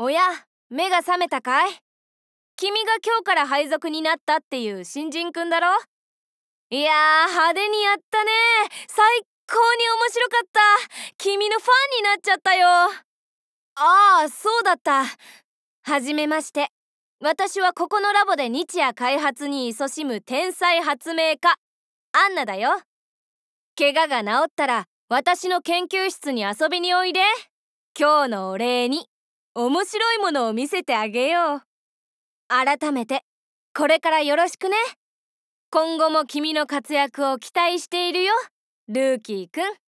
おや目が覚めたかい君が今日から配属になったっていう新人くんだろいやー派手にやったね最高に面白かった君のファンになっちゃったよああそうだったはじめまして私はここのラボで日夜開発に勤しむ天才発明家アンナだよ怪我が治ったら私の研究室に遊びにおいで今日のお礼に面白いものを見せてあげよう改めてこれからよろしくね今後も君の活躍を期待しているよルーキーくん